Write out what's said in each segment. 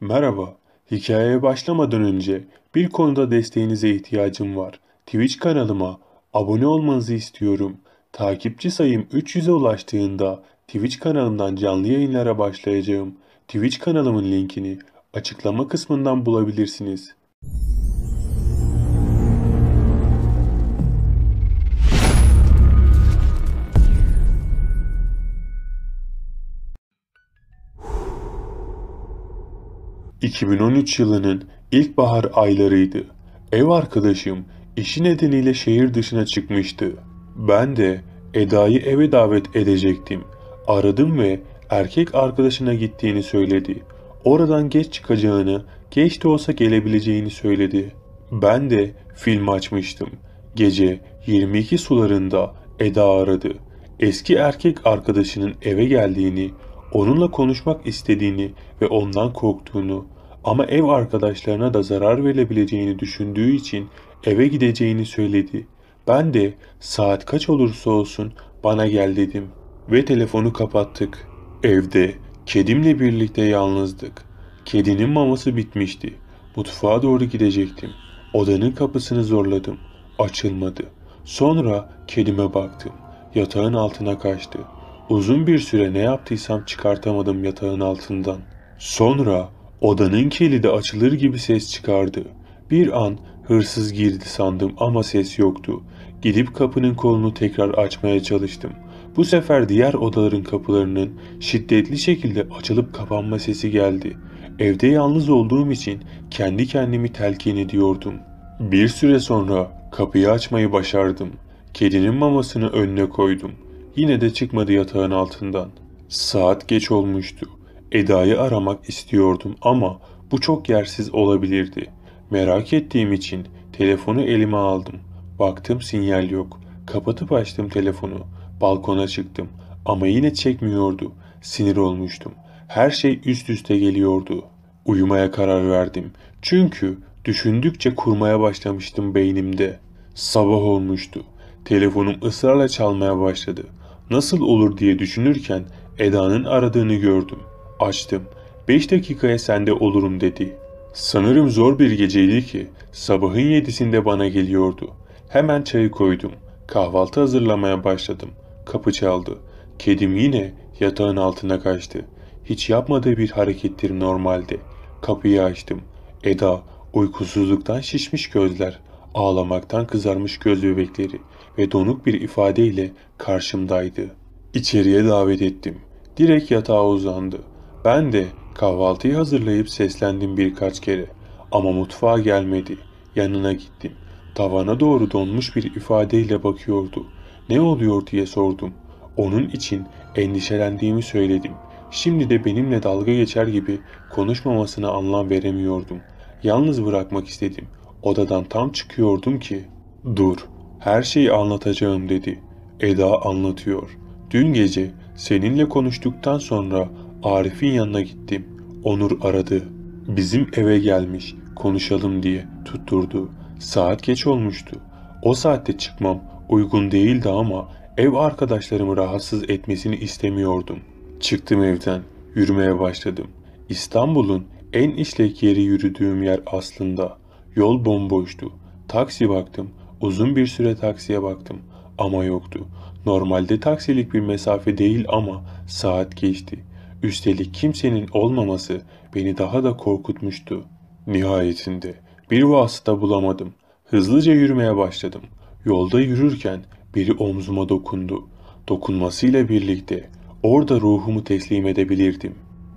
Merhaba, hikayeye başlamadan önce bir konuda desteğinize ihtiyacım var. Twitch kanalıma abone olmanızı istiyorum. Takipçi sayım 300'e ulaştığında Twitch kanalımdan canlı yayınlara başlayacağım. Twitch kanalımın linkini açıklama kısmından bulabilirsiniz. 2013 yılının ilkbahar aylarıydı. Ev arkadaşım işi nedeniyle şehir dışına çıkmıştı. Ben de Eda'yı eve davet edecektim. Aradım ve erkek arkadaşına gittiğini söyledi. Oradan geç çıkacağını, geç de olsa gelebileceğini söyledi. Ben de film açmıştım. Gece 22 sularında Eda aradı. Eski erkek arkadaşının eve geldiğini, onunla konuşmak istediğini ve ondan korktuğunu, ama ev arkadaşlarına da zarar verebileceğini düşündüğü için eve gideceğini söyledi. Ben de saat kaç olursa olsun bana gel dedim ve telefonu kapattık. Evde kedimle birlikte yalnızdık. Kedinin maması bitmişti. Mutfağa doğru gidecektim. Odanın kapısını zorladım. Açılmadı. Sonra kedime baktım. Yatağın altına kaçtı. Uzun bir süre ne yaptıysam çıkartamadım yatağın altından. Sonra Odanın kilidi açılır gibi ses çıkardı. Bir an hırsız girdi sandım ama ses yoktu. Gidip kapının kolunu tekrar açmaya çalıştım. Bu sefer diğer odaların kapılarının şiddetli şekilde açılıp kapanma sesi geldi. Evde yalnız olduğum için kendi kendimi telkin ediyordum. Bir süre sonra kapıyı açmayı başardım. Kedinin mamasını önüne koydum. Yine de çıkmadı yatağın altından. Saat geç olmuştu. Eda'yı aramak istiyordum ama bu çok yersiz olabilirdi. Merak ettiğim için telefonu elime aldım. Baktım sinyal yok. Kapatıp açtım telefonu. Balkona çıktım ama yine çekmiyordu. Sinir olmuştum. Her şey üst üste geliyordu. Uyumaya karar verdim. Çünkü düşündükçe kurmaya başlamıştım beynimde. Sabah olmuştu. Telefonum ısrarla çalmaya başladı. Nasıl olur diye düşünürken Eda'nın aradığını gördüm. Açtım. Beş dakikaya sende olurum dedi. Sanırım zor bir geceydi ki sabahın yedisinde bana geliyordu. Hemen çayı koydum. Kahvaltı hazırlamaya başladım. Kapı çaldı. Kedim yine yatağın altına kaçtı. Hiç yapmadığı bir harekettir normalde. Kapıyı açtım. Eda uykusuzluktan şişmiş gözler, ağlamaktan kızarmış göz bebekleri ve donuk bir ifadeyle karşımdaydı. İçeriye davet ettim. Direkt yatağa uzandı. Ben de kahvaltıyı hazırlayıp seslendim birkaç kere ama mutfağa gelmedi. Yanına gittim. Tavana doğru donmuş bir ifadeyle bakıyordu. Ne oluyor diye sordum. Onun için endişelendiğimi söyledim. Şimdi de benimle dalga geçer gibi konuşmamasına anlam veremiyordum. Yalnız bırakmak istedim. Odadan tam çıkıyordum ki "Dur, her şeyi anlatacağım." dedi. Eda anlatıyor. Dün gece seninle konuştuktan sonra Arif'in yanına gittim. Onur aradı. Bizim eve gelmiş, konuşalım diye tutturdu. Saat geç olmuştu. O saatte çıkmam uygun değildi ama ev arkadaşlarımı rahatsız etmesini istemiyordum. Çıktım evden, yürümeye başladım. İstanbul'un en işlek yeri yürüdüğüm yer aslında. Yol bomboştu. Taksi baktım. Uzun bir süre taksiye baktım ama yoktu. Normalde taksilik bir mesafe değil ama saat geçti. Üstelik kimsenin olmaması beni daha da korkutmuştu. Nihayetinde bir vasıta bulamadım. Hızlıca yürümeye başladım. Yolda yürürken biri omzuma dokundu. Dokunmasıyla birlikte orada ruhumu teslim edebilirdim.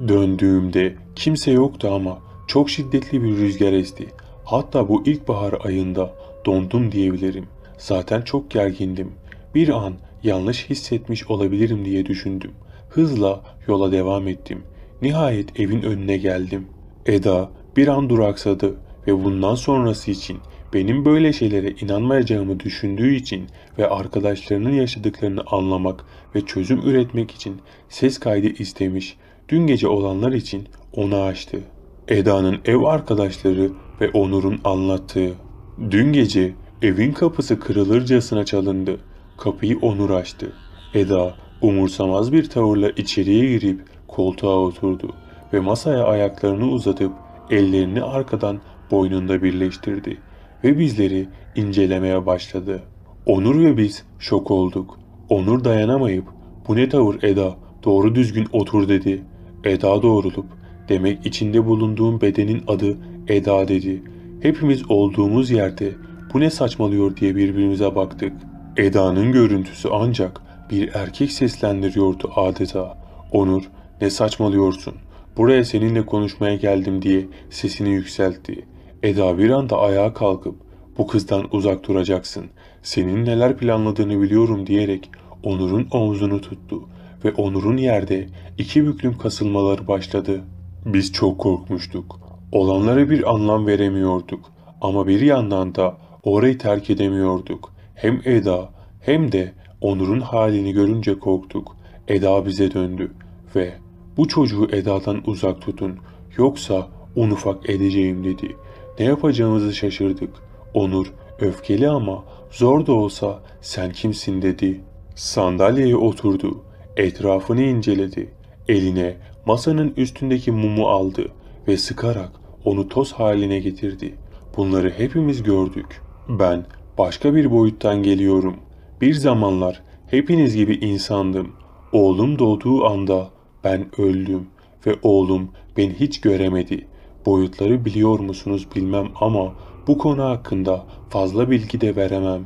Döndüğümde kimse yoktu ama çok şiddetli bir rüzgar esti. Hatta bu ilkbahar ayında dondum diyebilirim. Zaten çok gergindim. Bir an yanlış hissetmiş olabilirim diye düşündüm. Hızla yola devam ettim. Nihayet evin önüne geldim. Eda bir an duraksadı ve bundan sonrası için benim böyle şeylere inanmayacağımı düşündüğü için ve arkadaşlarının yaşadıklarını anlamak ve çözüm üretmek için ses kaydı istemiş. Dün gece olanlar için onu açtı. Eda'nın ev arkadaşları ve Onur'un anlattığı. Dün gece evin kapısı kırılırcasına çalındı. Kapıyı Onur açtı. Eda Umursamaz bir tavırla içeriye girip koltuğa oturdu ve masaya ayaklarını uzatıp ellerini arkadan boynunda birleştirdi ve bizleri incelemeye başladı. Onur ve biz şok olduk. Onur dayanamayıp bu ne tavır Eda doğru düzgün otur dedi. Eda doğrulup demek içinde bulunduğum bedenin adı Eda dedi. Hepimiz olduğumuz yerde bu ne saçmalıyor diye birbirimize baktık. Eda'nın görüntüsü ancak bir erkek seslendiriyordu adeta. Onur, ne saçmalıyorsun? Buraya seninle konuşmaya geldim diye sesini yükseltti. Eda bir anda ayağa kalkıp bu kızdan uzak duracaksın. Senin neler planladığını biliyorum diyerek Onur'un omzunu tuttu ve Onur'un yerde iki büklüm kasılmaları başladı. Biz çok korkmuştuk. Olanlara bir anlam veremiyorduk ama bir yandan da orayı terk edemiyorduk. Hem Eda hem de Onur'un halini görünce korktuk. Eda bize döndü ve bu çocuğu Eda'dan uzak tutun yoksa un ufak edeceğim dedi. Ne yapacağımızı şaşırdık. Onur öfkeli ama zor da olsa sen kimsin dedi. Sandalyeye oturdu. Etrafını inceledi. Eline masanın üstündeki mumu aldı ve sıkarak onu toz haline getirdi. Bunları hepimiz gördük. Ben başka bir boyuttan geliyorum.'' Bir zamanlar hepiniz gibi insandım. Oğlum doğduğu anda ben öldüm ve oğlum beni hiç göremedi. Boyutları biliyor musunuz bilmem ama bu konu hakkında fazla bilgi de veremem.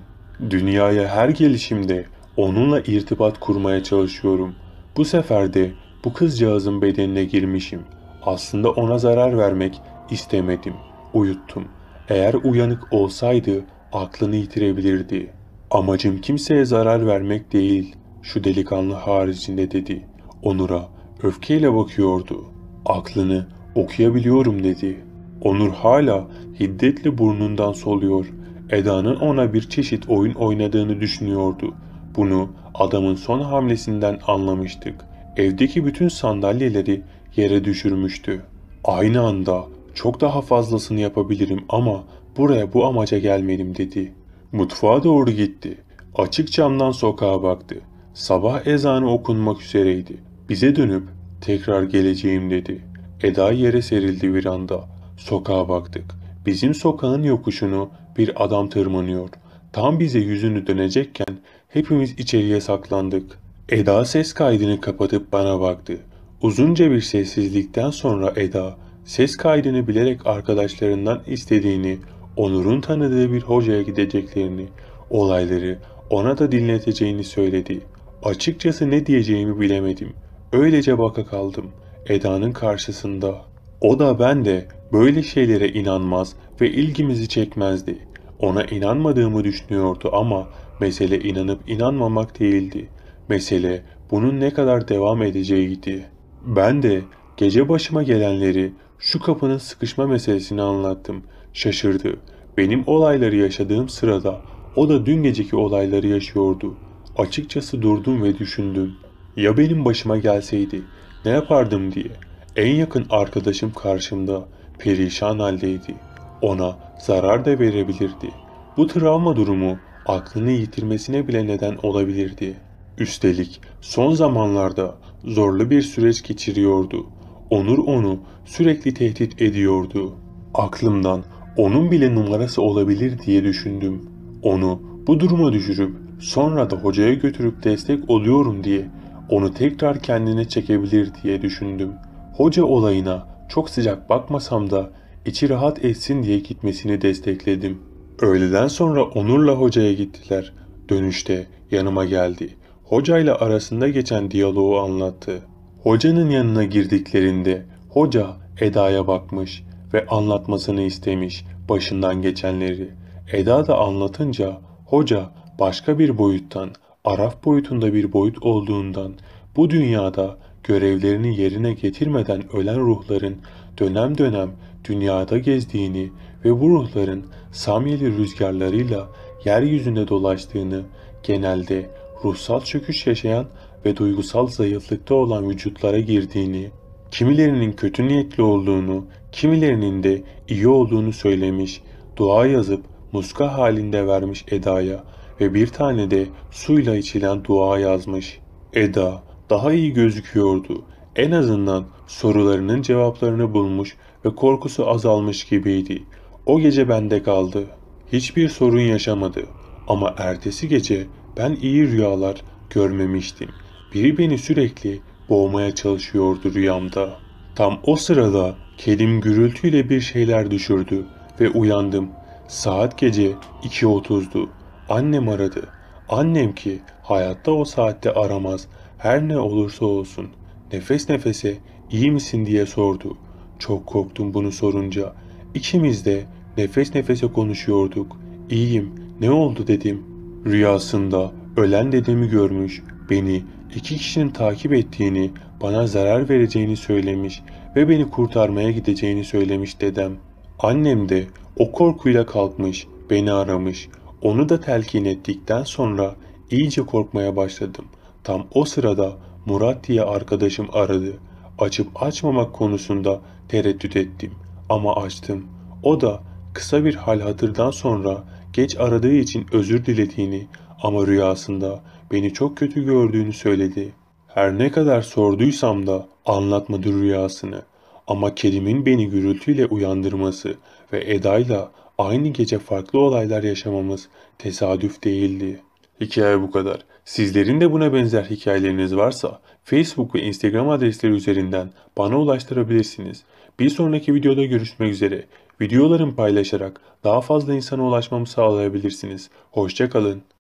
Dünyaya her gelişimde onunla irtibat kurmaya çalışıyorum. Bu sefer de bu kızcağızın bedenine girmişim. Aslında ona zarar vermek istemedim. Uyuttum. Eğer uyanık olsaydı aklını yitirebilirdi.'' Amacım kimseye zarar vermek değil, şu delikanlı haricinde dedi. Onur'a öfkeyle bakıyordu. Aklını okuyabiliyorum dedi. Onur hala hiddetli burnundan soluyor. Eda'nın ona bir çeşit oyun oynadığını düşünüyordu. Bunu adamın son hamlesinden anlamıştık. Evdeki bütün sandalyeleri yere düşürmüştü. Aynı anda çok daha fazlasını yapabilirim ama buraya bu amaca gelmedim dedi. Mutfağa doğru gitti. Açık camdan sokağa baktı. Sabah ezanı okunmak üzereydi. Bize dönüp tekrar geleceğim dedi. Eda yere serildi bir anda. Sokağa baktık. Bizim sokağın yokuşunu bir adam tırmanıyor. Tam bize yüzünü dönecekken hepimiz içeriye saklandık. Eda ses kaydını kapatıp bana baktı. Uzunca bir sessizlikten sonra Eda ses kaydını bilerek arkadaşlarından istediğini, Onur'un tanıdığı bir hocaya gideceklerini, olayları ona da dinleteceğini söyledi. Açıkçası ne diyeceğimi bilemedim. Öylece baka kaldım Eda'nın karşısında. O da ben de böyle şeylere inanmaz ve ilgimizi çekmezdi. Ona inanmadığımı düşünüyordu ama mesele inanıp inanmamak değildi. Mesele bunun ne kadar devam edeceğiydi. Ben de gece başıma gelenleri şu kapının sıkışma meselesini anlattım. Şaşırdı. Benim olayları yaşadığım sırada o da dün geceki olayları yaşıyordu. Açıkçası durdum ve düşündüm. Ya benim başıma gelseydi ne yapardım diye. En yakın arkadaşım karşımda perişan haldeydi. Ona zarar da verebilirdi. Bu travma durumu aklını yitirmesine bile neden olabilirdi. Üstelik son zamanlarda zorlu bir süreç geçiriyordu. Onur onu sürekli tehdit ediyordu. Aklımdan onun bile numarası olabilir diye düşündüm. Onu bu duruma düşürüp sonra da hocaya götürüp destek oluyorum diye onu tekrar kendine çekebilir diye düşündüm. Hoca olayına çok sıcak bakmasam da içi rahat etsin diye gitmesini destekledim. Öğleden sonra Onur'la hocaya gittiler. Dönüşte yanıma geldi. Hocayla arasında geçen diyaloğu anlattı. Hocanın yanına girdiklerinde hoca Eda'ya bakmış ve anlatmasını istemiş başından geçenleri. Eda da anlatınca hoca başka bir boyuttan, Araf boyutunda bir boyut olduğundan bu dünyada görevlerini yerine getirmeden ölen ruhların dönem dönem dünyada gezdiğini ve bu ruhların Samyeli rüzgarlarıyla yeryüzünde dolaştığını genelde ruhsal çöküş yaşayan ve duygusal zayıflıkta olan vücutlara girdiğini kimilerinin kötü niyetli olduğunu, kimilerinin de iyi olduğunu söylemiş, dua yazıp muska halinde vermiş Eda'ya ve bir tane de suyla içilen dua yazmış. Eda daha iyi gözüküyordu. En azından sorularının cevaplarını bulmuş ve korkusu azalmış gibiydi. O gece bende kaldı. Hiçbir sorun yaşamadı. Ama ertesi gece ben iyi rüyalar görmemiştim. Biri beni sürekli boğmaya çalışıyordu rüyamda. Tam o sırada kedim gürültüyle bir şeyler düşürdü ve uyandım. Saat gece 2.30'du. Annem aradı. Annem ki hayatta o saatte aramaz. Her ne olursa olsun. Nefes nefese iyi misin diye sordu. Çok korktum bunu sorunca. İkimiz de nefes nefese konuşuyorduk. İyiyim. Ne oldu dedim. Rüyasında ölen dedemi görmüş Beni iki kişinin takip ettiğini, bana zarar vereceğini söylemiş ve beni kurtarmaya gideceğini söylemiş dedem. Annem de o korkuyla kalkmış, beni aramış. Onu da telkin ettikten sonra iyice korkmaya başladım. Tam o sırada Murat diye arkadaşım aradı. Açıp açmamak konusunda tereddüt ettim ama açtım. O da kısa bir hal hatırdan sonra geç aradığı için özür dilediğini ama rüyasında beni çok kötü gördüğünü söyledi. Her ne kadar sorduysam da anlatmadı rüyasını. Ama Kerim'in beni gürültüyle uyandırması ve Eda'yla aynı gece farklı olaylar yaşamamız tesadüf değildi. Hikaye bu kadar. Sizlerin de buna benzer hikayeleriniz varsa Facebook ve Instagram adresleri üzerinden bana ulaştırabilirsiniz. Bir sonraki videoda görüşmek üzere. Videolarımı paylaşarak daha fazla insana ulaşmamı sağlayabilirsiniz. Hoşçakalın.